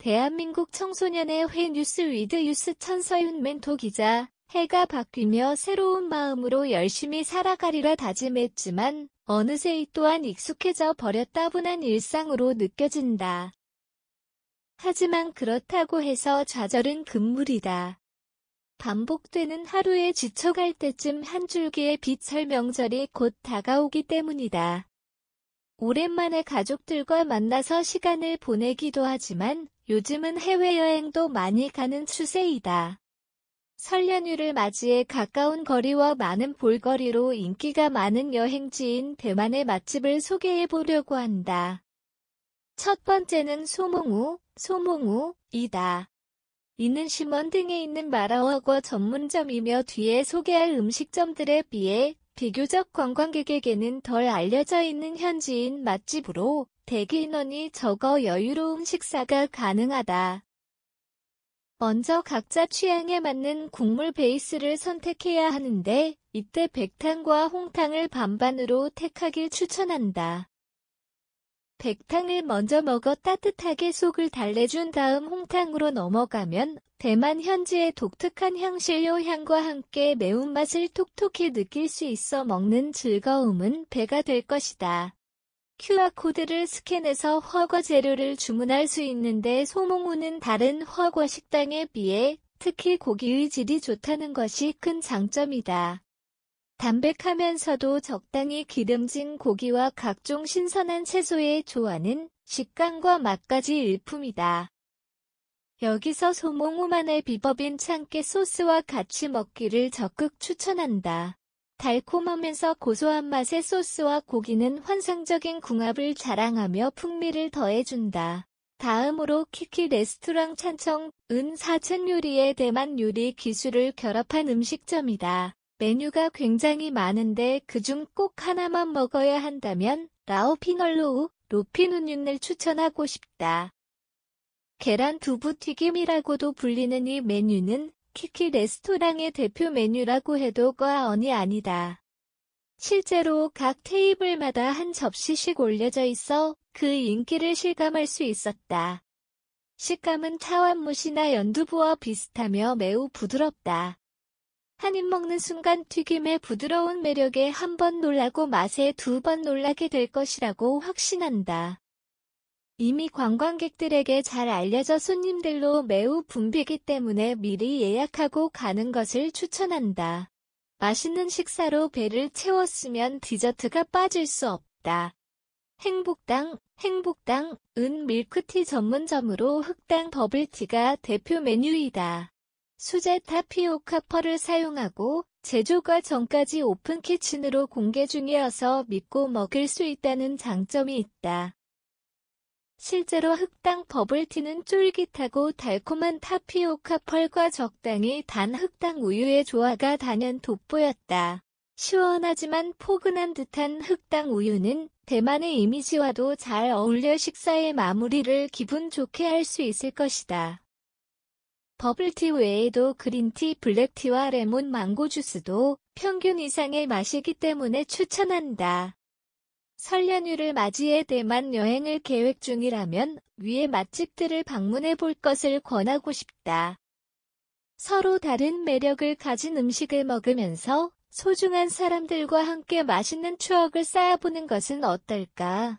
대한민국 청소년의 회 뉴스 위드 뉴스 천서윤 멘토 기자 해가 바뀌며 새로운 마음으로 열심히 살아가리라 다짐했지만 어느새 이 또한 익숙해져 버렸다분한 일상으로 느껴진다. 하지만 그렇다고 해서 좌절은 금물이다. 반복되는 하루에 지쳐갈 때쯤 한 줄기의 빛설 명절이 곧 다가오기 때문이다. 오랜만에 가족들과 만나서 시간을 보내기도 하지만 요즘은 해외여행도 많이 가는 추세이다. 설 연휴를 맞이해 가까운 거리와 많은 볼거리로 인기가 많은 여행지인 대만의 맛집을 소개해 보려고 한다. 첫 번째는 소몽우, 소몽우이다. 이는 심원 등에 있는 마라워거 전문점이며 뒤에 소개할 음식점들에 비해 비교적 관광객에게는 덜 알려져 있는 현지인 맛집으로 대기인원이 적어 여유로운 식사가 가능하다. 먼저 각자 취향에 맞는 국물 베이스를 선택해야 하는데 이때 백탕과 홍탕을 반반으로 택하길 추천한다. 백탕을 먼저 먹어 따뜻하게 속을 달래준 다음 홍탕으로 넘어가면 대만 현지의 독특한 향신료 향과 함께 매운맛을 톡톡히 느낄 수 있어 먹는 즐거움은 배가 될 것이다. QR코드를 스캔해서 허가 재료를 주문할 수 있는데 소몽우는 다른 허가 식당에 비해 특히 고기의 질이 좋다는 것이 큰 장점이다. 담백하면서도 적당히 기름진 고기와 각종 신선한 채소에좋아하는 식감과 맛까지 일품이다. 여기서 소몽우만의 비법인 참깨 소스와 같이 먹기를 적극 추천한다. 달콤하면서 고소한 맛의 소스와 고기는 환상적인 궁합을 자랑하며 풍미를 더해준다. 다음으로 키키 레스토랑 찬청, 은 사천 요리의 대만 요리 기술을 결합한 음식점이다. 메뉴가 굉장히 많은데 그중 꼭 하나만 먹어야 한다면 라오피널로우, 로피눈윤을 추천하고 싶다. 계란 두부 튀김이라고도 불리는 이 메뉴는 키키 레스토랑의 대표 메뉴라고 해도 과언이 아니다. 실제로 각 테이블마다 한 접시씩 올려져 있어 그 인기를 실감할 수 있었다. 식감은 차완무시나 연두부와 비슷하며 매우 부드럽다. 한 입 먹는 순간 튀김의 부드러운 매력에 한 번 놀라고 맛에 두 번 놀라게 될 것이라고 확신한다. 이미 관광객들에게 잘 알려져 손님들로 매우 붐비기 때문에 미리 예약하고 가는 것을 추천한다. 맛있는 식사로 배를 채웠으면 디저트가 빠질 수 없다. 행복당, 행복당, 은 밀크티 전문점으로 흑당 버블티가 대표 메뉴이다. 수제 타피오카 펄을 사용하고 제조가 전까지 오픈 키친으로 공개 중이어서 믿고 먹을 수 있다는 장점이 있다. 실제로 흑당 버블티는 쫄깃하고 달콤한 타피오카 펄과 적당히 단 흑당 우유의 조화가 단연 돋보였다. 시원하지만 포근한 듯한 흑당 우유는 대만의 이미지와도 잘 어울려 식사의 마무리를 기분 좋게 할 수 있을 것이다. 버블티 외에도 그린티, 블랙티와 레몬, 망고 주스도 평균 이상의 맛이기 때문에 추천한다. 설 연휴를 맞이해 대만 여행을 계획 중이라면 위의 맛집들을 방문해 볼 것을 권하고 싶다. 서로 다른 매력을 가진 음식을 먹으면서 소중한 사람들과 함께 맛있는 추억을 쌓아보는 것은 어떨까?